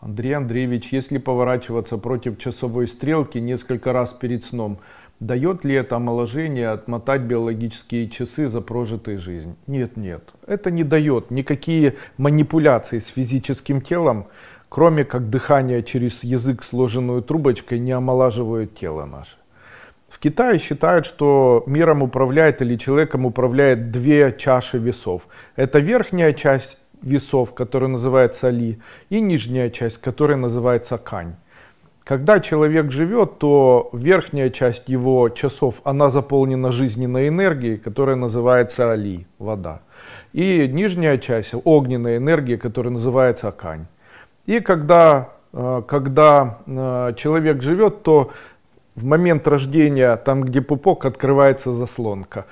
Андрей Андреевич, если поворачиваться против часовой стрелки несколько раз перед сном, дает ли это омоложение отмотать биологические часы за прожитой жизнь? Нет, нет, это не дает. Никакие манипуляции с физическим телом, кроме как дыхание через язык, сложенную трубочкой, не омолаживают тело наше. В Китае считают, что миром управляет или человеком управляет две чаши весов. Это верхняя часть весов, который называется ли, и нижняя часть, которая называется кань. Когда человек живет, то верхняя часть его часов, она заполнена жизненной энергией, которая называется али, вода. И нижняя часть огненная энергия, которая называется кань. И когда, э, когда э, человек живет, то в момент рождения, там где пупок, открывается заслонка.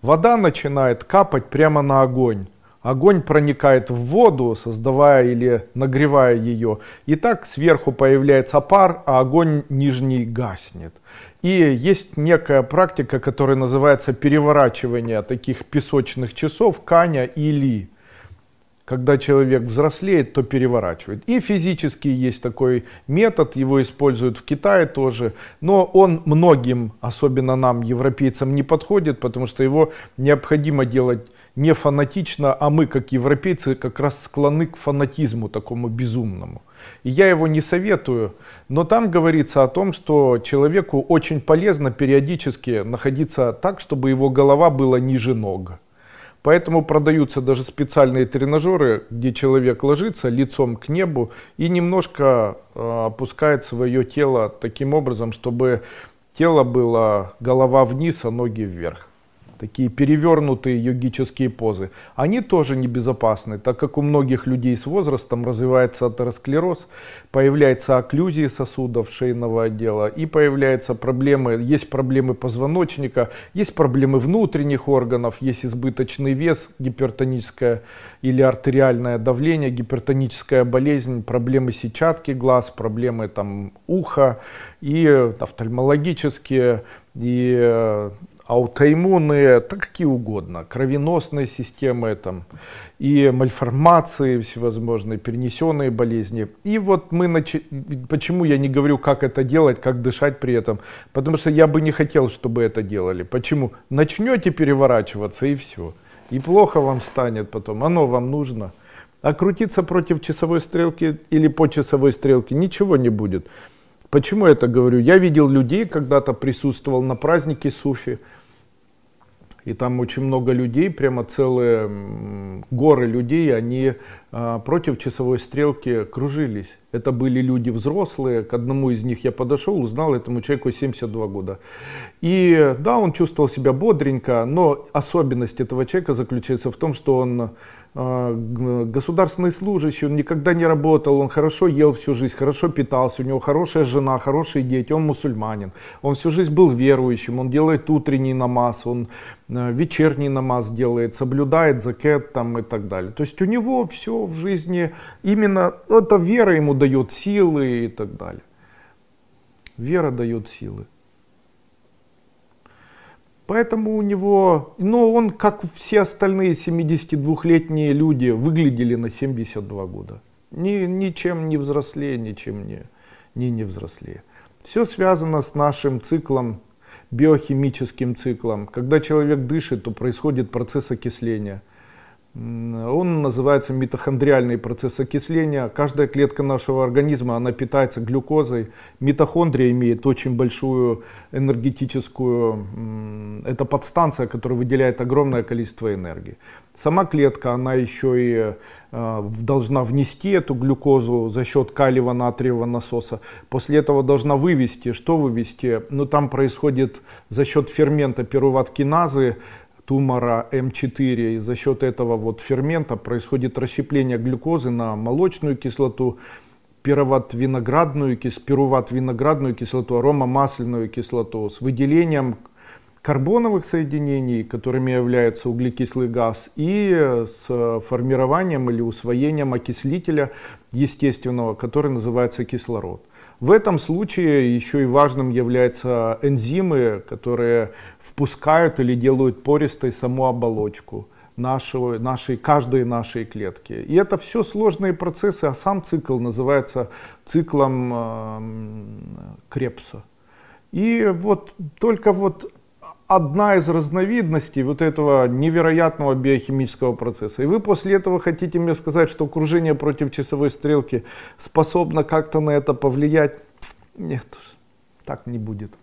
Вода начинает капать прямо на огонь. Огонь проникает в воду, создавая или нагревая ее. И так сверху появляется пар, а огонь нижний гаснет. И есть некая практика, которая называется переворачивание таких песочных часов, каня или ли когда человек взрослеет, то переворачивает. И физически есть такой метод, его используют в Китае тоже, но он многим, особенно нам, европейцам, не подходит, потому что его необходимо делать не фанатично, а мы, как европейцы, как раз склонны к фанатизму такому безумному. И я его не советую, но там говорится о том, что человеку очень полезно периодически находиться так, чтобы его голова была ниже ног. Поэтому продаются даже специальные тренажеры, где человек ложится лицом к небу и немножко а, опускает свое тело таким образом, чтобы тело было голова вниз, а ноги вверх такие перевернутые йогические позы, они тоже небезопасны, так как у многих людей с возрастом развивается атеросклероз, появляется окклюзии сосудов шейного отдела и появляются проблемы, есть проблемы позвоночника, есть проблемы внутренних органов, есть избыточный вес, гипертоническое или артериальное давление, гипертоническая болезнь, проблемы сетчатки глаз, проблемы там уха и офтальмологические и э, аутоиммунные, так какие угодно, кровеносные системы там, и мальформации всевозможные, перенесенные болезни. И вот мы, нач... почему я не говорю, как это делать, как дышать при этом, потому что я бы не хотел, чтобы это делали. Почему? Начнете переворачиваться и все. И плохо вам станет потом, оно вам нужно. А крутиться против часовой стрелки или по часовой стрелке ничего не будет. Почему я это говорю? Я видел людей, когда-то присутствовал на празднике Суфи, и там очень много людей, прямо целые горы людей, они а, против часовой стрелки кружились. Это были люди взрослые. К одному из них я подошел, узнал этому человеку 72 года. И да, он чувствовал себя бодренько, но особенность этого человека заключается в том, что он а, государственный служащий, он никогда не работал, он хорошо ел всю жизнь, хорошо питался, у него хорошая жена, хорошие дети, он мусульманин. Он всю жизнь был верующим, он делает утренний намаз, он а, вечерний намаз делает, соблюдает закет там и так далее. То есть у него все в жизни, именно эта вера ему дает силы и так далее. Вера дает силы. Поэтому у него, ну он как все остальные 72-летние люди выглядели на 72 года. Ни, ничем не взрослее, ничем не, не, не взрослее. Все связано с нашим циклом, биохимическим циклом. Когда человек дышит, то происходит процесс окисления – он называется митохондриальный процесс окисления. Каждая клетка нашего организма, она питается глюкозой. Митохондрия имеет очень большую энергетическую... Это подстанция, которая выделяет огромное количество энергии. Сама клетка, она еще и э, должна внести эту глюкозу за счет калиево-натриевого насоса. После этого должна вывести. Что вывести? Ну, там происходит за счет фермента пируваткиназы тумора М4, и за счет этого вот фермента происходит расщепление глюкозы на молочную кислоту, пироват виноградную, кис, пируват виноградную кислоту, аромамасляную кислоту с выделением карбоновых соединений, которыми является углекислый газ, и с формированием или усвоением окислителя естественного, который называется кислород. В этом случае еще и важным являются энзимы, которые впускают или делают пористой саму оболочку нашего, нашей, каждой нашей клетки. И это все сложные процессы, а сам цикл называется циклом э, Крепса. И вот только вот одна из разновидностей вот этого невероятного биохимического процесса. И вы после этого хотите мне сказать, что окружение против часовой стрелки способно как-то на это повлиять? Нет, так не будет.